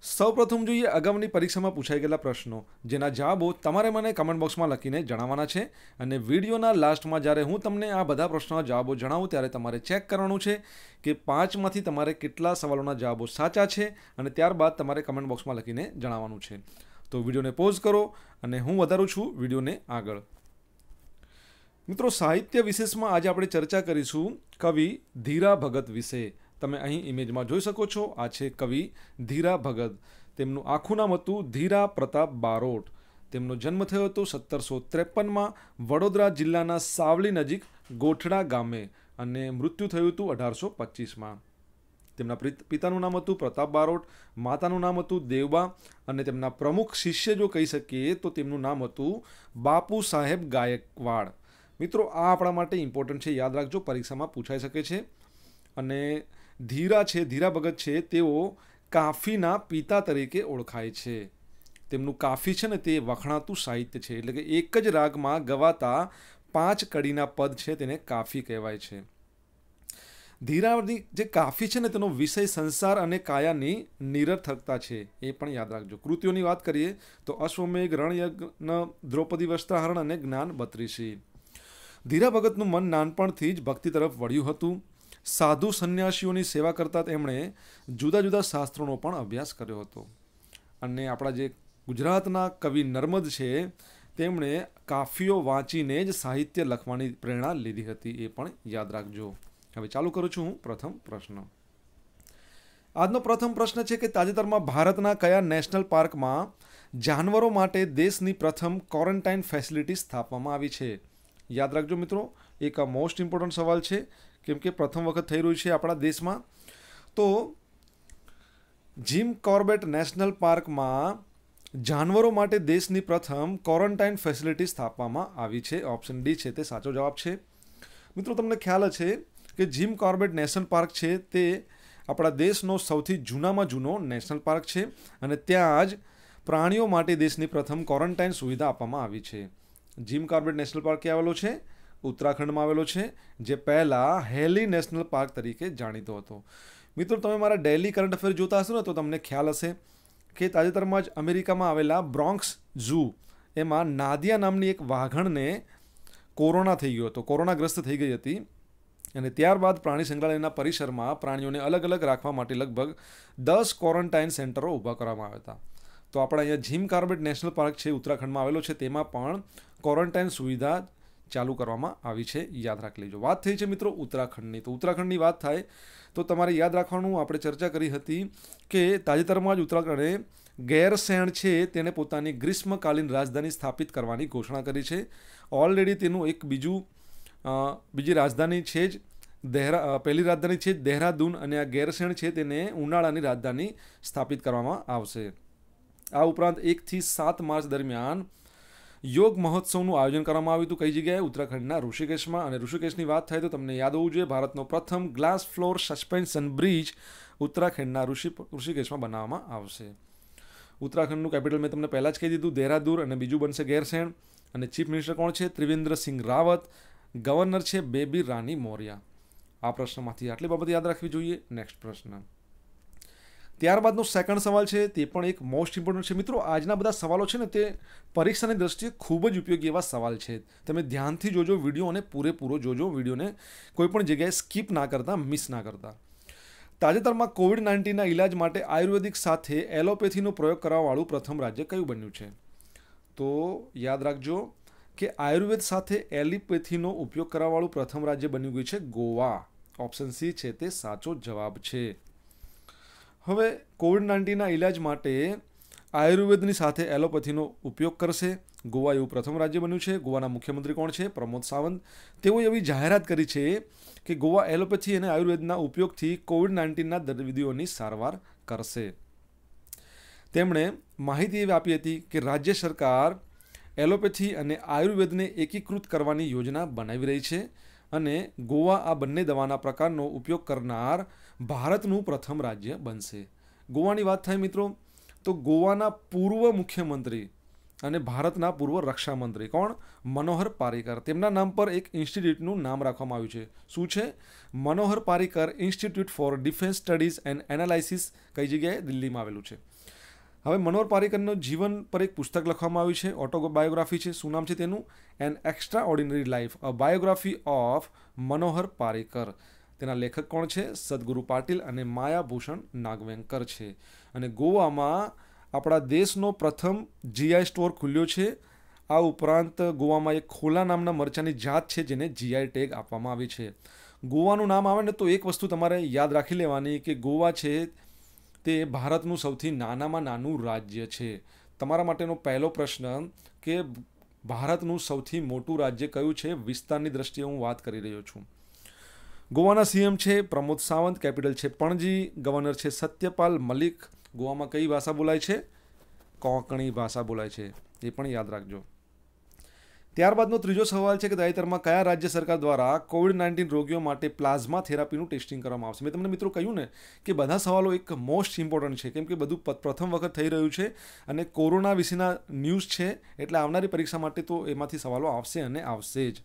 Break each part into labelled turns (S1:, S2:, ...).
S1: સૌ પ્રથમ જોઈએ અગાઉની પરીક્ષામાં પૂછાઈ ગયેલા પ્રશ્નો જેના જવાબો તમારે મને કમેન્ટ બોક્સમાં લખીને જણાવવાના છે અને વિડીયોના લાસ્ટમાં જ્યારે હું તમને આ બધા પ્રશ્નોના જવાબો જણાવું ત્યારે તમારે ચેક કરવાનું છે કે પાંચમાંથી તમારે કેટલા સવાલોના જવાબો સાચા છે અને ત્યારબાદ તમારે કમેન્ટ બોક્સમાં લખીને જણાવવાનું છે તો વિડીયોને પોઝ કરો અને હું વધારું છું વિડીયોને આગળ મિત્રો સાહિત્ય વિશેષમાં આજે આપણે ચર્ચા કરીશું કવિ ધીરા ભગત વિશે તમે અહીં ઇમેજમાં જોઈ શકો છો આ છે કવિ ધીરા ભગત તેમનું આખું નામ હતું ધીરા પ્રતાપ બારોટ તેમનો જન્મ થયો હતો સત્તરસો ત્રેપનમાં વડોદરા જિલ્લાના સાવલી નજીક ગોઠડા ગામે અને મૃત્યુ થયું હતું અઢારસો પચીસમાં તેમના પિતાનું નામ હતું પ્રતાપ બારોટ માતાનું નામ હતું દેવબા અને તેમના પ્રમુખ શિષ્ય જો કહી શકીએ તો તેમનું નામ હતું બાપુ સાહેબ ગાયકવાડ મિત્રો આ આપણા માટે ઇમ્પોર્ટન્ટ છે યાદ રાખજો પરીક્ષામાં પૂછાઈ શકે છે અને ધીરા છે ધીરા ભગત છે તેઓ કાફીના પિતા તરીકે ઓળખાય છે તેમનું કાફી છે ને તે વખણાતું સાહિત્ય છે એટલે કે એક જ રાગમાં ગવાતા પાંચ કડીના પદ છે તેને કાફી કહેવાય છે ધીરાની જે કાફી છે ને તેનો વિષય સંસાર અને કાયાની નિરર્થકતા છે એ પણ યાદ રાખજો કૃતિઓની વાત કરીએ તો અશ્વમેઘ રણયજ્ઞ દ્રૌપદી વસ્ત્રાહરણ અને જ્ઞાન બત્રીસી ધીરા ભગતનું મન નાનપણથી જ ભક્તિ તરફ વળ્યું હતું સાધુ સંન્યાસીઓની સેવા કરતાં તેમણે જુદા જુદા શાસ્ત્રોનો પણ અભ્યાસ કર્યો હતો અને આપણા જે ગુજરાતના કવિ નર્મદ છે તેમણે કાફીઓ વાંચીને જ સાહિત્ય લખવાની પ્રેરણા લીધી હતી એ પણ યાદ રાખજો હવે ચાલુ કરું છું હું પ્રથમ પ્રશ્ન આજનો પ્રથમ પ્રશ્ન છે કે તાજેતરમાં ભારતના કયા નેશનલ પાર્કમાં જાનવરો માટે દેશની પ્રથમ ક્વોરન્ટાઇન ફેસિલિટી સ્થાપવામાં આવી છે યાદ રાખજો મિત્રો એક મોસ્ટ ઇમ્પોર્ટન્ટ સવાલ છે કેમ કે પ્રથમ વખત થઈ રહ્યું છે આપણા દેશમાં તો જીમ કોર્બેટ નેશનલ પાર્કમાં જાનવરો માટે દેશની પ્રથમ ક્વોરન્ટાઇન ફેસિલિટી સ્થાપવામાં આવી છે ઓપ્શન ડી છે તે સાચો જવાબ છે મિત્રો તમને ખ્યાલ છે કે જીમ કોર્બેટ નેશનલ પાર્ક છે તે આપણા દેશનો સૌથી જૂનામાં જૂનો નેશનલ પાર્ક છે અને ત્યાં જ પ્રાણીઓ માટે દેશની પ્રથમ ક્વોરન્ટાઇન સુવિધા આપવામાં આવી છે જીમ કોર્બેટ નેશનલ પાર્ક ક્યાં આવેલો છે ઉત્તરાખંડમાં આવેલો છે જે પહેલાં હેલી નેશનલ પાર્ક તરીકે જાણીતો હતો મિત્રો તમે મારા ડેલી કરંટ અફેર જોતા હશો ને તો તમને ખ્યાલ હશે કે તાજેતરમાં જ અમેરિકામાં આવેલા બ્રોન્ક્સ ઝૂ એમાં નાદિયા નામની એક વાઘણને કોરોના થઈ ગયો હતો કોરોનાગ્રસ્ત થઈ ગઈ હતી અને ત્યારબાદ પ્રાણી સંગ્રહાલયના પરિસરમાં પ્રાણીઓને અલગ અલગ રાખવા માટે લગભગ દસ ક્વોરન્ટાઇન સેન્ટરો ઊભા કરવામાં આવ્યા હતા તો આપણા અહીંયા જીમ કાર્બેટ નેશનલ પાર્ક છે ઉત્તરાખંડમાં આવેલો છે તેમાં પણ ક્વોરન્ટાઇન સુવિધા ચાલુ કરવામાં આવી છે યાદ રાખી લેજો વાત થઈ છે મિત્રો ઉત્તરાખંડની તો ઉત્તરાખંડની વાત થાય તો તમારે યાદ રાખવાનું આપણે ચર્ચા કરી હતી કે તાજેતરમાં જ ઉત્તરાખંડે ગેરસેણ છે તેણે પોતાની ગ્રીષ્મકાલીન રાજધાની સ્થાપિત કરવાની ઘોષણા કરી છે ઓલરેડી તેનું એક બીજું બીજી રાજધાની છે જ દેહરા પહેલી રાજધાની છે દહેરાદૂન અને આ ગેરસેણ છે તેને ઉનાળાની રાજધાની સ્થાપિત કરવામાં આવશે આ ઉપરાંત એકથી સાત માર્ચ દરમિયાન યોગ મહોત્સવનું આયોજન કરવામાં આવ્યું હતું કઈ જગ્યાએ ઉત્તરાખંડના ઋષિકેશમાં અને ઋષિકેશની વાત થાય તો તમને યાદ હોવું જોઈએ ભારતનો પ્રથમ ગ્લાસ ફ્લોર સસ્પેન્શન બ્રિજ ઉત્તરાખંડના ઋષિ ઋષિકેશમાં બનાવવામાં આવશે ઉત્તરાખંડનું કેપિટલ મેં તમને પહેલાં જ કહી દીધું દેહરાદૂર અને બીજું બનશે ગેરસેણ અને ચીફ મિનિસ્ટર કોણ છે ત્રિવેન્દ્ર સિંહ રાવત ગવર્નર છે બેબી રાની મોર્યા આ પ્રશ્નમાંથી આટલી બાબત યાદ રાખવી જોઈએ નેક્સ્ટ પ્રશ્ન ત્યારબાદનો સેકન્ડ સવાલ છે તે પણ એક મોસ્ટ ઇમ્પોર્ટન્ટ છે મિત્રો આજના બધા સવાલો છે ને તે પરીક્ષાની દ્રષ્ટિએ ખૂબ જ ઉપયોગી એવા સવાલ છે તમે ધ્યાનથી જોજો વિડીયો અને પૂરેપૂરો જોજો વિડીયોને કોઈપણ જગ્યાએ સ્કીપ ના કરતા મિસ ના કરતા તાજેતરમાં કોવિડ નાઇન્ટીનના ઇલાજ માટે આયુર્વેદિક સાથે એલોપેથીનો પ્રયોગ કરવાવાળું પ્રથમ રાજ્ય કયું બન્યું છે તો યાદ રાખજો કે આયુર્વેદ સાથે એલિપેથીનો ઉપયોગ કરવાવાળું પ્રથમ રાજ્ય બન્યું ગયું છે ગોવા ઓપ્શન સી છે તે સાચો જવાબ છે હવે કોવિડ નાઇન્ટીનના ઇલાજ માટે આયુર્વેદની સાથે એલોપેથીનો ઉપયોગ કરશે ગોવા એવું પ્રથમ રાજ્ય બન્યું છે ગોવાના મુખ્યમંત્રી કોણ છે પ્રમોદ સાવંત તેઓએ એવી જાહેરાત કરી છે કે ગોવા એલોપેથી અને આયુર્વેદના ઉપયોગથી કોવિડ નાઇન્ટીનના દર્દીઓની સારવાર કરશે તેમણે માહિતી એવી આપી હતી કે રાજ્ય સરકાર એલોપેથી અને આયુર્વેદને એકીકૃત કરવાની યોજના બનાવી રહી છે અને ગોવા આ બંને દવાના પ્રકારનો ઉપયોગ કરનાર ભારતનું પ્રથમ રાજ્ય બનશે ગોવાની વાત થાય મિત્રો તો ગોવાના પૂર્વ મુખ્યમંત્રી અને ભારતના પૂર્વ રક્ષામંત્રી કોણ મનોહર પારિકર તેમના નામ પર એક ઇન્સ્ટિટ્યૂટનું નામ રાખવામાં આવ્યું છે શું છે Manohar Parrikar institute for defence studies and analysis કઈ જગ્યાએ દિલ્હીમાં આવેલું છે હવે મનોહર પારિકરનું જીવન પર એક પુસ્તક લખવામાં આવ્યું છે ઓટોબાયોગ્રાફી છે શું નામ છે તેનું an extraordinary life a biography of Manohar Parrikar તેના લેખક કોણ છે સદગુરુ પાટિલ અને માયાભૂષણ નાગવેંકર છે અને ગોવામાં આપણા દેશનો પ્રથમ જીઆઈ સ્ટોર ખુલ્યો છે આ ઉપરાંત ગોવામાં એક ખોલા નામના મરચાંની જાત છે જેને જીઆઈ ટેગ આપવામાં આવી છે ગોવાનું નામ આવે ને તો એક વસ્તુ તમારે યાદ રાખી લેવાની કે ગોવા છે તે ભારતનું સૌથી નાનામાં નાનું રાજ્ય છે તમારા માટેનો પહેલો પ્રશ્ન કે ભારતનું સૌથી મોટું રાજ્ય કયું છે વિસ્તારની દ્રષ્ટિએ હું વાત કરી રહ્યો છું ગોવાના સીએમ છે પ્રમોદ સાવંત કેપિટલ છે પણજી ગવર્નર છે સત્યપાલ મલિક ગોવામાં કઈ ભાષા બોલાય છે કોંકણી ભાષા બોલાય છે એ પણ યાદ રાખજો ત્યારબાદનો ત્રીજો સવાલ છે કે તાજેતરમાં કયા રાજ્ય સરકાર દ્વારા કોવિડ નાઇન્ટીન રોગીઓ માટે પ્લાઝમા થેરાપીનું ટેસ્ટિંગ કરવામાં આવશે મેં તમને મિત્રો કહ્યું ને કે બધા સવાલો એક મોસ્ટ ઇમ્પોર્ટન્ટ છે કેમ કે બધું પ્રથમ વખત થઈ રહ્યું છે અને કોરોના વિશેના ન્યૂઝ છે એટલે આવનારી પરીક્ષા માટે તો એમાંથી સવાલો આવશે અને આવશે જ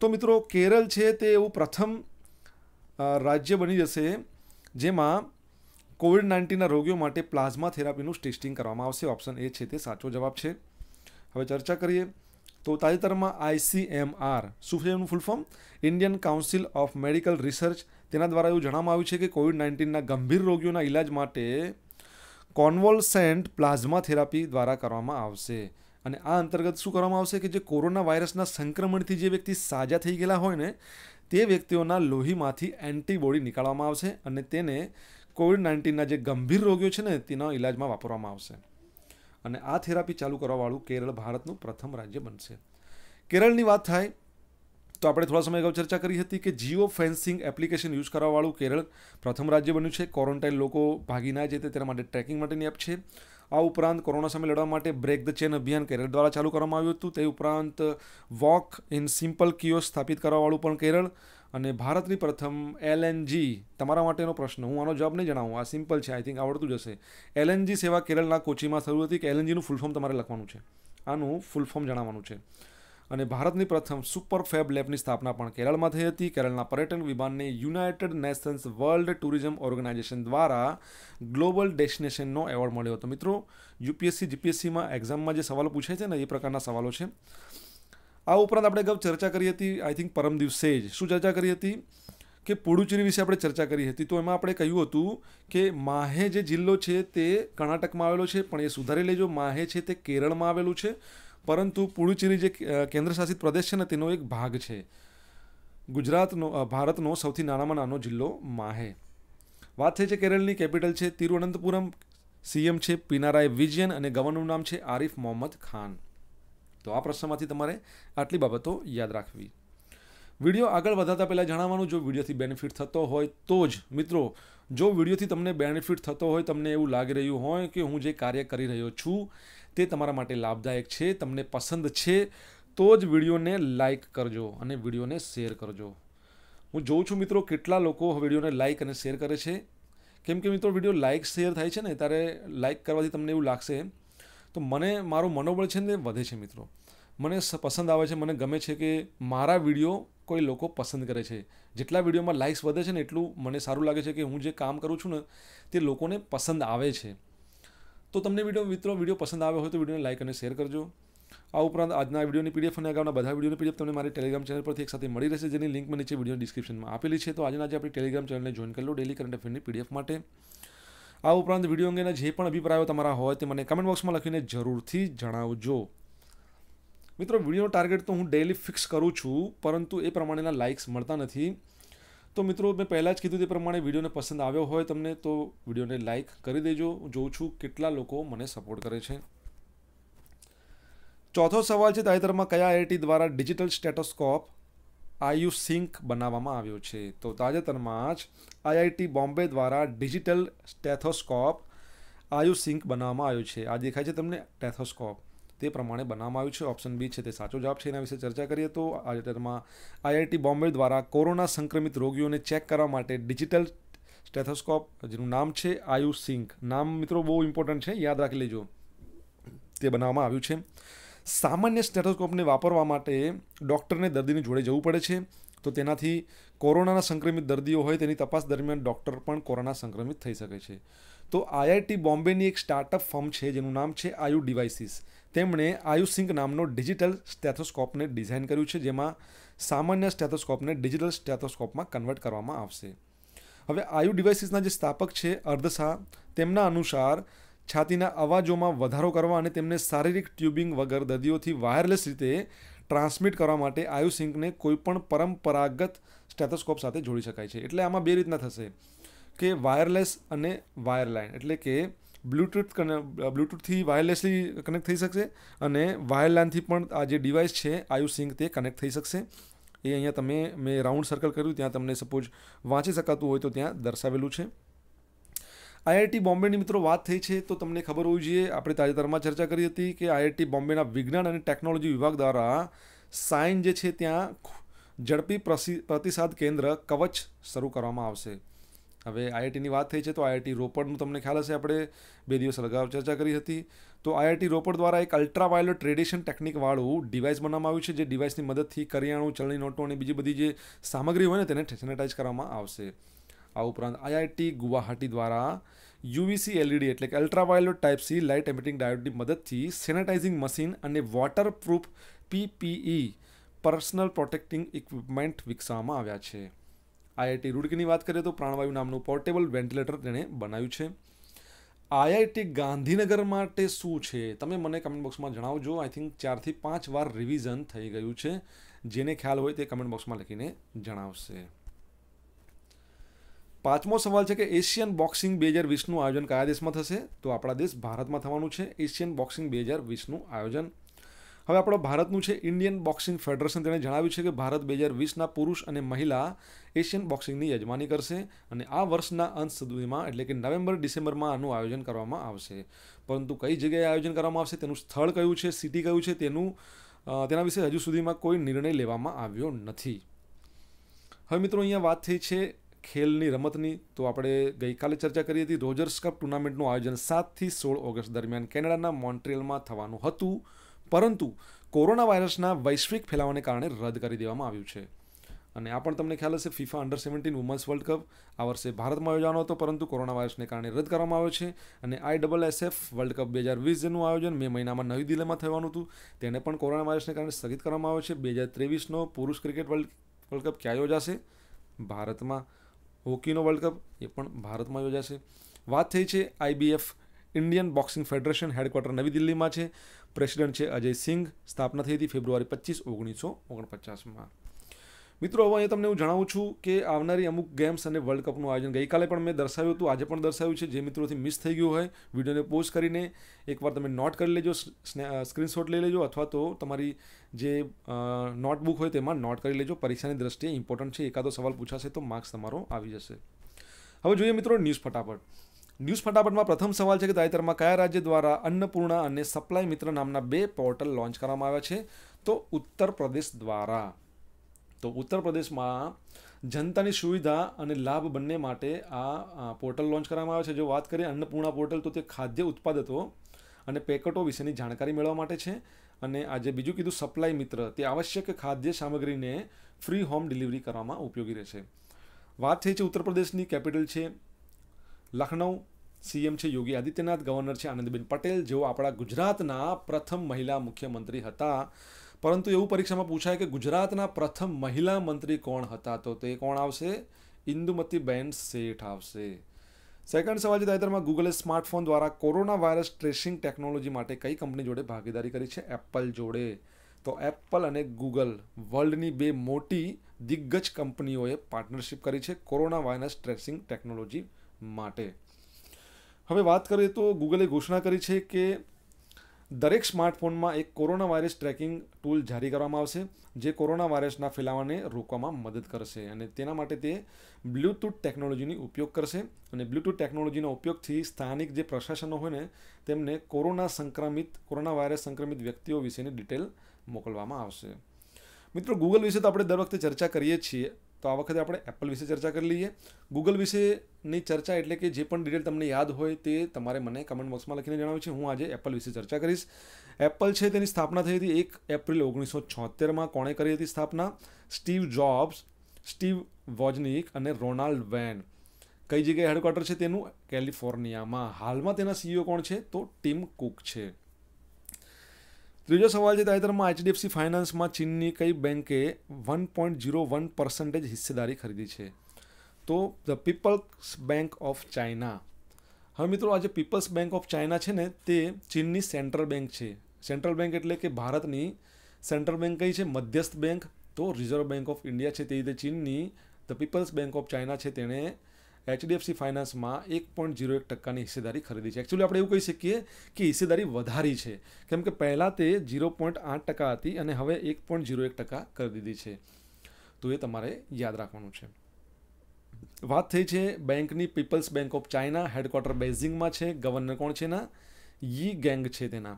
S1: તો મિત્રો કેરળ છે તે એવું પ્રથમ રાજ્ય બની જશે જેમાં કોવિડ નાઇન્ટીનના રોગીઓ માટે પ્લાઝમા થેરાપીનું ટેસ્ટિંગ કરવામાં આવશે ઓપ્શન એ છે તે સાચો જવાબ છે હવે ચર્ચા કરીએ તો તાજેતરમાં આઈસીએમઆર શું છે એનું full form Indian council of medical research તેના દ્વારા એવું જણાવવામાં આવ્યું છે કે કોવિડ નાઇન્ટીનના ગંભીર રોગીઓના ઇલાજ માટે કોન્વોલસેન્ટ પ્લાઝમા થેરાપી દ્વારા કરવામાં આવશે અને આ અંતર્ગત શું કરવામાં આવશે કે જે કોરોના વાયરસના સંક્રમણથી જે વ્યક્તિ સાજા થઈ ગયેલા હોય ને તે વ્યક્તિઓના લોહીમાંથી એન્ટીબોડી નીકાળવામાં આવશે અને તેને કોવિડ નાઇન્ટીનના જે ગંભીર રોગીઓ છે ને તેના ઇલાજમાં વાપરવામાં આવશે અને આ થેરાપી ચાલુ કરવાવાળું કેરળ ભારતનું પ્રથમ રાજ્ય બનશે કેરળની વાત થાય તો આપણે થોડા સમય અગાઉ ચર્ચા કરી હતી કે જીઓ ફેન્સિંગ એપ્લિકેશન યુઝ કરવાવાળું કેરળ પ્રથમ રાજ્ય બન્યું છે ક્વોરન્ટાઇન લોકો ભાગી ના જાય તેના માટે ટ્રેકિંગ માટેની એપ છે આ ઉપરાંત કોરોના સામે લડવા માટે બ્રેક ધ ચેન અભિયાન કેરળ દ્વારા ચાલુ કરવામાં આવ્યું હતું તે ઉપરાંત વોક ઇન સિમ્પલ કિયો સ્થાપિત કરવાવાળું પણ કેરળ અને ભારતની પ્રથમ એલએનજી તમારા માટેનો પ્રશ્ન હું આનો જવાબ નહીં જણાવું આ સિમ્પલ છે આઈ થિંક આવડતું જશે એલએનજી સેવા કેરળના કોચીમાં શરૂ હતી કે એલએનજીનું ફૂલ ફોર્મ તમારે લખવાનું છે આનું ફૂલ ફોર્મ જણાવવાનું છે અને ભારતની પ્રથમ સુપર ફેબ લેબની સ્થાપના પણ કેરળમાં થઈ હતી કેરળના પર્યટન વિભાગને united nations world tourism organisation દ્વારા ગ્લોબલ ડેસ્ટિનેશનનો એવોર્ડ મળ્યો હતો મિત્રો યુપીએસસી જીપીએસસીમાં એક્ઝામમાં જે સવાલો પૂછાય છે ને એ પ્રકારના સવાલો છે આ ઉપરાંત આપણે અગાઉ ચર્ચા કરી હતી આઈ થિંક પરમ દિવસે જ શું ચર્ચા કરી હતી કે પુડુચેરી વિશે આપણે ચર્ચા કરી હતી તો એમાં આપણે કહ્યું હતું કે માહે જે જિલ્લો છે તે કર્ણાટકમાં આવેલો છે પણ એ સુધારી લેજો માહે છે તે કેરળમાં આવેલું છે પરંતુ પુડુચેરી જે કેન્દ્રશાસિત પ્રદેશ છે ને તેનો એક ભાગ છે ગુજરાતનો ભારતનો સૌથી નાનામાં નાનો જિલ્લો માહે વાત થઈ છે કેરળની કેપિટલ છે તિરુવનંતપુરમ સીએમ છે પિનારાય વિજયન અને ગવર્નરનું નામ છે આરિફ મોહમ્મદ ખાન તો આ પ્રશ્નમાંથી તમારે આટલી બાબતો યાદ રાખવી વિડીયો આગળ વધતા પહેલાં જણાવવાનું જો વિડીયોથી બેનિફિટ થતો હોય તો જ મિત્રો જો વિડીયોથી તમને બેનિફિટ થતો હોય તમને એવું લાગી રહ્યું હોય કે હું જે કાર્ય કરી રહ્યો છું તે તમારા માટે લાભદાયક છે તમને પસંદ છે તો જ વિડીયોને લાઇક કરજો અને વિડીયોને શેર કરજો હું જોઉં છું મિત્રો કેટલા લોકો વિડીયોને લાઇક અને શેર કરે છે કેમ કે મિત્રો વિડીયો લાઇક શેર થાય છે ને ત્યારે લાઇક કરવાથી તમને એવું લાગશે તો મને મારું મનોબળ છે ને વધે છે મિત્રો મને પસંદ આવે છે મને ગમે છે કે મારા વિડીયો કોઈ લોકો પસંદ કરે છે જેટલા વિડીયોમાં લાઇક્સ વધે છે ને એટલું મને સારું લાગે છે કે હું જે કામ કરું છું ને તે લોકોને પસંદ આવે છે તો તમને વિડીયો મિત્રો વિડીયો પસંદ આવ્યો હોય તો વિડીયોને લાઇક અને શેર કરજો આ ઉપરાંત આજના વિડીયોની પીડીએફ અને અગાઉના બધા વિડીયોની પીડીએફ તમને મારી ટેલિગ્રામ ચેનલ પરથી એકસાથે મળી રહેશે જેની લિંક મને નીચે વિડીયો ડિસ્ક્રિપ્શનમાં આપેલી છે તો આજના આજે આપણી ટેલિગ્રામ ચેનલને જોઈન કરી લો ડેલી કરંટ અફેરની પીડીએફ માટે આ ઉપરાંત વિડીયો અંગેના જે પણ અભિપ્રાયો તમારા હોય તે મને કમેન્ટ બોક્સમાં લખીને જરૂરથી જણાવજો મિત્રો વિડીયોનો ટાર્ગેટ તો હું ડેલી ફિક્સ કરું છું પરંતુ એ પ્રમાણેના લાઇક્સ મળતા નથી તો મિત્રો મેં પહેલાં જ કીધું તે પ્રમાણે વિડીયોને પસંદ આવ્યો હોય તમને તો વિડીયોને લાઇક કરી દેજો જોઉં છું કેટલા લોકો મને સપોર્ટ કરે છે ચોથો સવાલ છે તાજેતરમાં કયા આઈઆઈટી દ્વારા ડિજિટલ સ્ટેટોસ્કોપ આયુ સિંક બનાવવામાં આવ્યો છે તો તાજેતરમાં જ આઈઆઈટી બોમ્બે દ્વારા ડિજિટલ સ્ટેથોસ્કોપ આયુ સિંક બનાવવામાં આવ્યો છે આ દેખાય છે તમને ટેથોસ્કોપ તે પ્રમાણે બનાવવામાં આવ્યું છે ઓપ્શન બી છે તે સાચો જવાબ છે એના વિશે ચર્ચા કરીએ તો તાજેતરમાં આઈઆઈટી બોમ્બે દ્વારા કોરોના સંક્રમિત રોગીઓને ચેક કરવા માટે ડિજિટલ સ્ટેથોસ્કોપ જેનું નામ છે આયુ સિંક નામ મિત્રો બહુ ઇમ્પોર્ટન્ટ છે યાદ રાખી લેજો તે બનાવવામાં આવ્યું છે સામાન્ય સ્ટેથોસ્કોપને વાપરવા માટે ડૉક્ટરને દર્દીની જોડે જવું પડે છે તો તેનાથી કોરોનાના સંક્રમિત દર્દીઓ હોય તેની તપાસ દરમિયાન ડૉક્ટર પણ કોરોના સંક્રમિત થઈ શકે છે તો આઈઆઈટી બોમ્બેની એક સ્ટાર્ટઅપ ફર્મ છે જેનું નામ છે આયુ ડિવાઇસીસ તેમણે આયુસિંક નામનો ડિજિટલ સ્ટેથોસ્કોપને ડિઝાઇન કર્યું છે જેમાં સામાન્ય સ્ટેથોસ્કોપને ડિજિટલ સ્ટેથોસ્કોપમાં કન્વર્ટ કરવામાં આવશે હવે આયુ ડિવાઇસીસના જે સ્થાપક છે અર્ધશા તેમના અનુસાર છાતીના અવાજોમાં વધારો કરવા અને તેમને શારીરિક ટ્યુબિંગ વગર દર્દીઓથી વાયરલેસ રીતે ટ્રાન્સમિટ કરવા માટે આયુસિંકને કોઈપણ પરંપરાગત સ્ટેથોસ્કોપ સાથે જોડી શકાય છે એટલે આમાં બે રીતના થશે કે વાયરલેસ અને વાયરલાઇન એટલે કે બ્લુટૂથ કને બ્લૂટૂથથી વાયરલેસલી કનેક્ટ થઈ શકશે અને વાયરલાઇનથી પણ આ જે ડિવાઇસ છે આયુ સિંક તે કનેક્ટ થઈ શકશે એ અહીંયા તમે મેં રાઉન્ડ સર્કલ કર્યું ત્યાં તમને સપોઝ વાંચી શકાતું હોય તો ત્યાં દર્શાવેલું છે આઈઆઈટી બોમ્બેની મિત્રો વાત થઈ છે તો તમને ખબર હોવી જોઈએ આપણે તાજેતરમાં ચર્ચા કરી હતી કે આઈઆઈટી બોમ્બેના વિજ્ઞાન અને ટેકનોલોજી વિભાગ દ્વારા સાયન્સ જે છે ત્યાં ઝડપી પ્રતિસાદ કેન્દ્ર કવચ શરૂ કરવામાં આવશે હવે આઈઆઈટીની વાત થઈ છે તો આઈઆઈટી રોપડનું તમને ખ્યાલ હશે આપણે બે દિવસ અગાઉ ચર્ચા કરી હતી તો આઈઆઈટી રોપડ દ્વારા એક અલ્ટ્રાવાયોલેટ રેડિયેશન ટેકનિકવાળું ડિવાઇસ બનાવવામાં આવ્યું છે જે ડિવાઇસની મદદથી કરિયાણું ચલણી નોટો અને બીજી બધી જે સામગ્રી હોય ને તેને સેનેટાઇઝ કરવામાં આવશે આ ઉપરાંત આઈઆઈટી ગુવાહાટી દ્વારા યુવીસી એલઈડી એટલે કે ultraviolet type C light emitting ડાયોડની મદદથી સેનેટાઇઝિંગ મશીન અને waterproof PPE personal protecting equipment વિકસાવવામાં આવ્યા છે આઈઆઈટી રૂડકીની વાત કરીએ તો પ્રાણવાયુ નામનું પોર્ટેબલ વેન્ટિલેટર તેણે બનાવ્યું છે આઈઆઈટી ગાંધીનગર માટે શું છે તમે મને કમેન્ટ બોક્સમાં જણાવજો આઈ થિંક ચારથી પાંચ વાર રિવિઝન થઈ ગયું છે જેને ખ્યાલ હોય તે કમેન્ટ બોક્સમાં લખીને જણાવશે પાંચમો સવાલ છે કે એશિયન બોક્સિંગ બે હજાર વીસનું આયોજન કયા દેશમાં થશે તો આપણા દેશ ભારતમાં થવાનું છે એશિયન બોક્સિંગ બે હજાર વીસનું આયોજન હવે આપણો ભારતનું છે ઇન્ડિયન બોક્સિંગ ફેડરેશન તેણે જણાવ્યું છે કે ભારત બે હજાર વીસના પુરુષ અને મહિલા એશિયન બોક્સિંગની યજમાની કરશે અને આ વર્ષના અંત સુધીમાં એટલે કે નવેમ્બર ડિસેમ્બરમાં આનું આયોજન કરવામાં આવશે પરંતુ કઈ જગ્યાએ આયોજન કરવામાં આવશે તેનું સ્થળ કયું છે સિટી કયું છે તેનું તેના વિશે હજુ સુધીમાં કોઈ નિર્ણય લેવામાં આવ્યો નથી હવે મિત્રો અહીંયા વાત થઈ છે ખેલની રમતની તો આપણે ગઈકાલે ચર્ચા કરી હતી રોજર્સ કપ ટુર્નામેન્ટનું આયોજન સાતથી સોળ ઓગસ્ટ દરમિયાન કેનેડાના મોન્ટ્રિયલમાં થવાનું હતું પરંતુ કોરોના વાયરસના વૈશ્વિક ફેલાવાને કારણે રદ કરી દેવામાં આવ્યું છે અને આ પણ તમને ખ્યાલ હશે FIFA under seventeen women's world cup આ વર્ષે ભારતમાં યોજાનો હતો પરંતુ કોરોના વાયરસને કારણે રદ કરવામાં આવ્યો છે અને I double F world cup બે હજાર વીસ જેનું આયોજન મે મહિનામાં નવી દિલ્હીમાં થવાનું હતું તેને પણ કોરોના વાયરસને કારણે સ્થગિત કરવામાં આવ્યો છે બે હજાર ત્રેવીસનો પુરુષ ક્રિકેટ વર્લ્ડ વર્લ્ડ કપ ક્યાં યોજાશે ભારતમાં હોકીનો વર્લ્ડ કપ એ પણ ભારતમાં યોજાશે વાત થઈ છે IBF Indian boxing federation headquarter નવી દિલ્હીમાં છે પ્રેસિડેન્ટ છે અજય સિંઘ સ્થાપના થઈ હતી ફેબ્રુઆરી પચીસ ઓગણીસો ઓગણપચાસમાં મિત્રો હવે અહીંયા તમને હું જણાવું છું કે આવનારી અમુક ગેમ્સ અને વર્લ્ડ કપનું આયોજન ગઈકાલે પણ મેં દર્શાવ્યું હતું આજે પણ દર્શાવ્યું છે જે મિત્રોથી મિસ થઈ ગયું હોય વિડીયોને પોસ્ટ કરીને એકવાર તમે નોટ કરી લેજો સ્ક્રીનશોટ લઈ લેજો અથવા તો તમારી જે નોટબુક હોય તેમાં નોટ કરી લેજો પરીક્ષાની દ્રષ્ટિએ ઇમ્પોર્ટન્ટ છે એકાદો સવાલ પૂછાશે તો માર્ક્સ તમારો આવી જશે હવે જોઈએ મિત્રો ન્યૂઝ ફટાફટ ન્યૂઝ ફટાફટમાં પ્રથમ સવાલ છે કે તાજેતરમાં કયા રાજ્ય દ્વારા અન્નપૂર્ણા અને સપ્લાય મિત્ર નામના બે પોર્ટલ લોન્ચ કરવામાં આવ્યા છે તો ઉત્તર પ્રદેશ દ્વારા તો ઉત્તર પ્રદેશમાં જનતાની સુવિધા અને લાભ બંને માટે આ પોર્ટલ લોન્ચ કરવામાં આવે છે જો વાત કરીએ અન્નપૂર્ણા પોર્ટલ તો તે ખાદ્ય ઉત્પાદકો અને પેકેટો વિશેની જાણકારી મેળવવા માટે છે અને આજે બીજું કીધું સપ્લાય મિત્ર તે આવશ્યક ખાદ્ય સામગ્રીને ફ્રી હોમ ડિલિવરી કરવામાં ઉપયોગી રહેશે વાત થઈ છે ઉત્તર પ્રદેશની કેપિટલ છે લખનૌ સીએમ છે યોગી આદિત્યનાથ ગવર્નર છે આનંદબેન પટેલ જેઓ આપણા ગુજરાતના પ્રથમ મહિલા મુખ્યમંત્રી હતા પરંતુ એવું પરીક્ષામાં પૂછાય કે ગુજરાતના પ્રથમ મહિલા મંત્રી કોણ હતા તો તે કોણ આવશે ઇન્દુમતીબેન શેઠ આવશે સેકન્ડ સવાલ છે તાજેતરમાં ગૂગલે સ્માર્ટફોન દ્વારા કોરોના વાયરસ ટ્રેસિંગ ટેકનોલોજી માટે કઈ કંપની જોડે ભાગીદારી કરી છે એપલ જોડે તો એપલ અને ગૂગલ વર્લ્ડની બે મોટી દિગ્ગજ કંપનીઓએ પાર્ટનરશિપ કરી છે કોરોના વાયરસ ટ્રેસિંગ ટેકનોલોજી માટે હવે વાત કરીએ તો ગૂગલે ઘોષણા કરી છે કે દરેક સ્માર્ટફોનમાં એક કોરોના વાયરસ ટ્રેકિંગ ટૂલ જારી કરવામાં આવશે જે કોરોના વાયરસના ફેલાવાને રોકવામાં મદદ કરશે અને તેના માટે તે બ્લૂટૂથ ટેકનોલોજીની ઉપયોગ કરશે અને બ્લૂટૂથ ટેકનોલોજીનો ઉપયોગથી સ્થાનિક જે પ્રશાસનો હોય ને તેમને કોરોના સંક્રમિત કોરોના વાયરસ સંક્રમિત વ્યક્તિઓ વિશેની ડિટેલ મોકલવામાં આવશે મિત્રો ગૂગલ વિશે તો આપણે દર વખતે ચર્ચા કરીએ છીએ તો આ વખતે આપણે એપલ વિશે ચર્ચા કરી લઈએ ગૂગલ વિશેની ચર્ચા એટલે કે જે પણ ડિટેલ તમને યાદ હોય તે તમારે મને કમેન્ટ બોક્સમાં લખીને જણાવ્યું છે હું આજે એપલ વિશે ચર્ચા કરીશ એપલ છે તેની સ્થાપના થઈ હતી એક એપ્રિલ ઓગણીસો છોતેરમાં કોણે કરી હતી સ્થાપના સ્ટીવ જોબ્સ સ્ટીવ વોજનિક અને રોનાલ્ડ વેન કઈ જગ્યાએ હેડક્વાર્ટર છે તેનું કેલિફોર્નિયામાં હાલમાં તેના સીઈઓ કોણ છે તો ટીમ કુક છે ત્રીજો સવાલ છે તાજેતરમાં એચડીએફસી ફાઇનાન્સમાં ચીનની કઈ બેન્કે one point zero one percentage હિસ્સેદારી ખરીદી છે તો the people's bank of China હવે મિત્રો આજે પીપલ્સ બેન્ક ઓફ ચાઇના છે ને તે ચીનની સેન્ટ્રલ બેન્ક છે સેન્ટ્રલ બેન્ક એટલે કે ભારતની સેન્ટ્રલ બેન્ક કઈ છે મધ્યસ્થ બેન્ક તો રિઝર્વ બેન્ક ઓફ ઇન્ડિયા છે તે રીતે ચીનની the people's bank of China છે તેણે એચડીએફસી ફાઇનાન્સમાં એક પોઈન્ટ ઝીરો એક ટકાની હિસ્સેદારી ખરીદી છે એકચ્યુઅલી આપણે એવું કહી શકીએ કે હિસ્સેદારી વધારી છે કેમ કે પહેલાં તે ઝીરો પોઈન્ટ આઠ ટકા હતી અને હવે એક પોઈન્ટ ઝીરો એક ટકા કરી દીધી છે તો એ તમારે યાદ રાખવાનું છે વાત થઈ છે બેંકની people's bank of China headquarter બેઝિંગમાં છે ગવર્નર કોણ છે એના યી ગેંગ છે તેના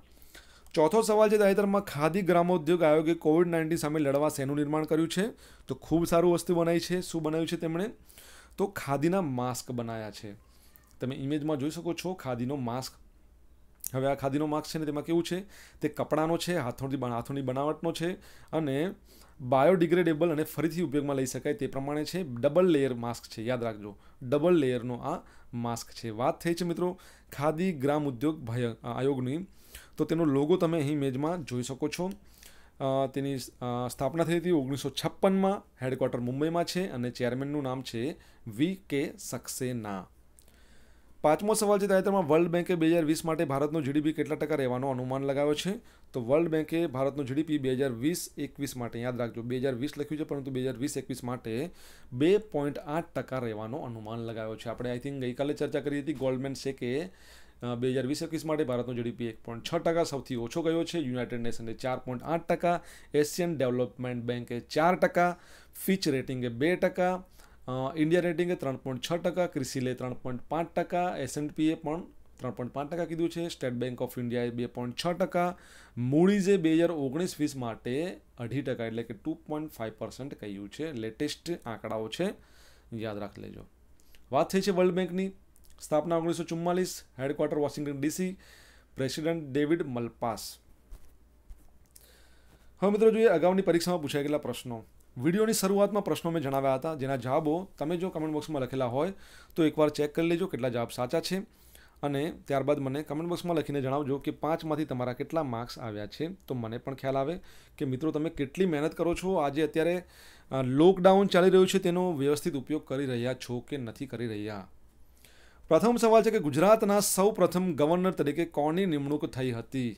S1: ચોથો સવાલ છે તાજેતરમાં ખાદી ગ્રામોદ્યોગ આયોગે કોવિડ નાઇન્ટીન સામે લડવા શેનું નિર્માણ કર્યું છે તો ખૂબ સારું વસ્તુ બનાવી છે શું બનાવ્યું છે તેમણે તો ખાદીના માસ્ક બનાવ્યા છે તમે ઇમેજમાં જોઈ શકો છો ખાદીનો માસ્ક હવે આ ખાદીનો માસ્ક છે ને તેમાં કેવું છે તે કપડાનો છે હાથોથી હાથોની બનાવટનો છે અને બાયોડિગ્રેડેબલ અને ફરીથી ઉપયોગમાં લઈ શકાય તે પ્રમાણે છે ડબલ લેયર માસ્ક છે યાદ રાખજો ડબલ લેયરનો આ માસ્ક છે વાત થઈ છે મિત્રો ખાદી ગ્રામ ઉદ્યોગ આયોગની તો તેનો લોગો તમે અહીં ઇમેજમાં જોઈ શકો છો તેની સ્થાપના થઈ હતી ઓગણીસો છપ્પનમાં હેડક્વાર્ટર મુંબઈમાં છે અને ચેરમેનનું નામ છે વી કે સક્સેના પાંચમો સવાલ છે તાજેતરમાં વર્લ્ડ બેન્કે બે હજાર વીસ માટે ભારતનો જીડીપી કેટલા ટકા રહેવાનો અનુમાન લગાવ્યો છે તો વર્લ્ડ બેન્કે ભારતનું જીડીપી બે હજાર વીસ એકવીસ માટે યાદ રાખજો બે હજાર વીસ લખ્યું છે પરંતુ બે હજાર વીસ એકવીસ માટે બે પોઈન્ટ આઠ ટકા રહેવાનો અનુમાન લગાવ્યો છે આપણે આઈ થિંક ગઈકાલે ચર્ચા કરી હતી ગોલ્ડમેન શેકે બે હજાર વીસ એકવીસ માટે ભારતનો જીડીપી એક પોઈન્ટ છ ટકા સૌથી ઓછો ગયો છે યુનાઇટેડ નેશને ચાર પોઈન્ટ આઠ ટકા એશિયન ડેવલપમેન્ટ બેન્કે ચાર ટકા ફિચ રેટિંગે બે ટકા ઇન્ડિયા રેટિંગે ત્રણ પોઈન્ટ છ ટકા ક્રિસિલે ત્રણ પોઈન્ટ પાંચ ટકા એસએનપીએ પણ ત્રણ પોઈન્ટ પાંચ ટકા કીધું છે સ્ટેટ બેન્ક ઓફ ઇન્ડિયાએ બે પોઈન્ટ છ ટકા મૂડીઝે બે હજાર ઓગણીસ વીસ માટે અઢી ટકા એટલે કે ટુ પોઈન્ટ ફાઇવ પર્સન્ટ કહ્યું છે લેટેસ્ટ આંકડાઓ છે યાદ રાખી લેજો વાત થઈ છે વર્લ્ડ બેંકની સ્થાપના ઓગણીસો ચુમ્માલીસ headquarter Washington DC president David Malpass હવે મિત્રો જોઈએ અગાઉની પરીક્ષામાં પૂછાઈ ગયેલા પ્રશ્નો વિડીયોની શરૂઆતમાં પ્રશ્નો મેં જણાવ્યા હતા જેના જવાબો તમે જો કમેન્ટ બોક્સમાં લખેલા હોય તો એકવાર ચેક કરી લેજો કેટલા જવાબ સાચા છે અને ત્યારબાદ મને કમેન્ટ બોક્સમાં લખીને જણાવજો કે પાંચમાંથી તમારા કેટલા માર્ક્સ આવ્યા છે તો મને પણ ખ્યાલ આવે કે મિત્રો તમે કેટલી મહેનત કરો છો આજે અત્યારે લોકડાઉન ચાલી રહ્યું છે તેનો વ્યવસ્થિત ઉપયોગ કરી રહ્યા છો કે નથી કરી રહ્યા પ્રથમ સવાલ છે કે ગુજરાતના સૌ પ્રથમ ગવર્નર તરીકે કોની નિમણૂક થઈ હતી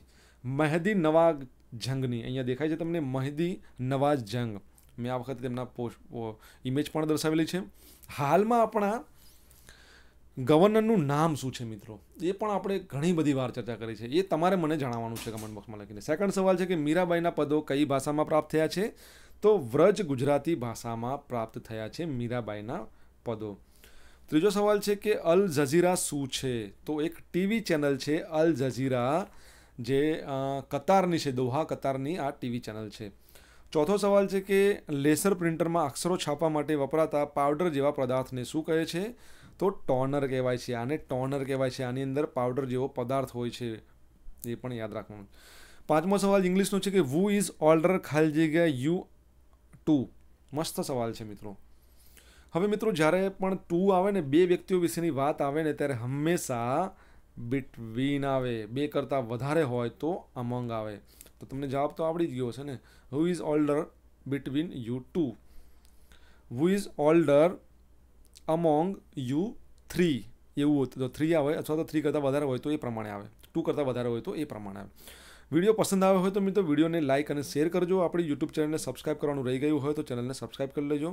S1: મહેદી નવાઝ જંગની અહીંયા દેખાય છે તમને મહેદી નવાઝ જંગ મેં આ વખતે તેમના પોસ્ટ ઇમેજ પણ દર્શાવેલી છે હાલમાં આપણા ગવર્નરનું નામ શું છે મિત્રો એ પણ આપણે ઘણી બધી વાર ચર્ચા કરી છે એ તમારે મને જણાવવાનું છે કમેન્ટ બોક્સમાં લખીને સેકન્ડ સવાલ છે કે મીરાબાઈના પદો કઈ ભાષામાં પ્રાપ્ત થયા છે તો વ્રજ ગુજરાતી ભાષામાં પ્રાપ્ત થયા છે મીરાબાઈના પદો ત્રીજો સવાલ છે કે અલ ઝઝીરા શું છે તો એક ટીવી ચેનલ છે અલ ઝઝીરા જે કતારની છે દોહા કતારની આ ટીવી ચેનલ છે ચોથો સવાલ છે કે લેસર પ્રિન્ટરમાં અક્ષરો છાપવા માટે વપરાતા પાવડર જેવા પદાર્થને શું કહે છે તો ટોનર કહેવાય છે આને ટોનર કહેવાય છે આની અંદર પાવડર જેવો પદાર્થ હોય છે એ પણ યાદ રાખવાનું પાંચમો સવાલ ઇંગ્લિશનો છે કે વુ ઇઝ ઓર્ડર ખાલી જગ્યા યુ ટુ મસ્ત સવાલ છે મિત્રો હવે મિત્રો જ્યારે પણ ટુ આવે ને બે વ્યક્તિઓ વિશેની વાત આવે ને ત્યારે હંમેશા બિટવીન આવે બે કરતાં વધારે હોય તો અમંગ આવે તો તમને જવાબ તો આવડી જ ગયો છે ને who is older between you two who is older among you three એવું હતું તો થ્રી આવે અથવા તો થ્રી કરતાં વધારે હોય તો એ પ્રમાણે આવે ટુ કરતાં વધારે હોય તો એ પ્રમાણે આવે વિડીયો પસંદ આવ્યો હોય તો મિત્રો વિડીયોને લાઇક અને શેર કરજો આપણી યુટ્યુબ ચેનલને સબસ્ક્રાઈબ કરવાનું રહી ગયું હોય તો ચેનલને સબસ્ક્રાઈબ કરી લેજો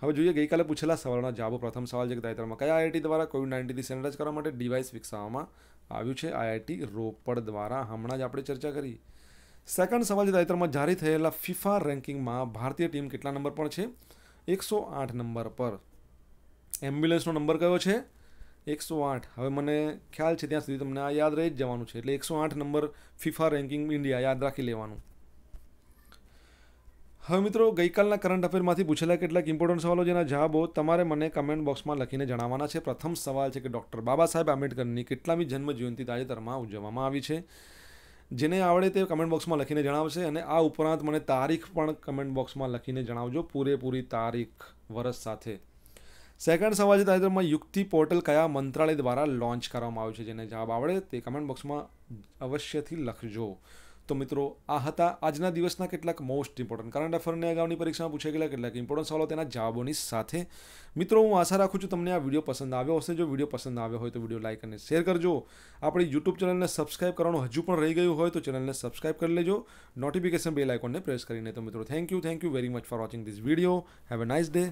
S1: હવે જોઈએ ગઈકાલે પૂછેલા સવાલના જવાબો પ્રથમ સવાલ છે કે તાજેતરમાં કયા આઈઆઈટી દ્વારા કોવિડ નાઇન્ટીનથી સેનિટાઇઝ કરવા માટે ડિવાઇસ વિકસાવવામાં આવ્યું છે આઈઆઈટી રોપડ દ્વારા હમણાં જ આપણે ચર્ચા કરી સેકન્ડ સવાલ છે તાજેતરમાં જારી થયેલા ફિફા રેન્કિંગમાં ભારતીય ટીમ કેટલા નંબર પર છે એકસો આઠ નંબર પર એમ્બ્યુલન્સનો નંબર કયો છે એકસો આઠ હવે મને ખ્યાલ છે ત્યાં સુધી તમને આ યાદ રહી જ જવાનું છે એટલે એકસો આઠ નંબર ફિફા રેન્કિંગ ઇન્ડિયા યાદ રાખી લેવાનું હવે મિત્રો ગઈકાલના કરંટ અફેરમાંથી પૂછેલા કેટલાક ઇમ્પોર્ટન્ટ સવાલો જેના જવાબો તમારે મને કમેન્ટ બોક્સમાં લખીને જણાવવાના છે પ્રથમ સવાલ છે કે ડૉક્ટર બાબા સાહેબ આંબેડકરની કેટલામી જન્મજયંતિ તાજેતરમાં ઉજવવામાં આવી છે જેને આવડે તે કમેન્ટ બોક્સમાં લખીને જણાવશે અને આ ઉપરાંત મને તારીખ પણ કમેન્ટ બોક્સમાં લખીને જણાવજો પૂરેપૂરી તારીખ વરસ સાથે સેકન્ડ સવાલ છે તાજેતરમાં યુક્તિ પોર્ટલ કયા મંત્રાલય દ્વારા લોન્ચ કરવામાં આવ્યું છે જેને જવાબ આવડે તે કમેન્ટ બોક્સમાં અવશ્યથી લખજો તો મિત્રો આ હતા આજના દિવસના કેટલાક મોસ્ટ ઇમ્પોર્ટન્ટ કરંટ અફેરને અગાઉની પરીક્ષામાં પૂછાઈ ગયેલા કેટલાક ઇમ્પોર્ટન્ટ સવાલો તેના જવાબોની સાથે મિત્રો હું આશા રાખું છું તમને આ વિડીયો પસંદ આવ્યો હશે જો વિડીયો પસંદ આવ્યો હોય તો વિડીયો લાઇક અને શેર કરજો આપણી યુટ્યુબ ચેનલને સબસ્ક્રાઇબ કરવાનું હજુ પણ રહી ગયું હોય તો ચેનલને સબસ્ક્રાઇબ કરી લેજો નોટિફિકેશન બેલ આઇકોનને પ્રેસ કરીને તો મિત્રો thank you thank you very much for watching this video have a nice day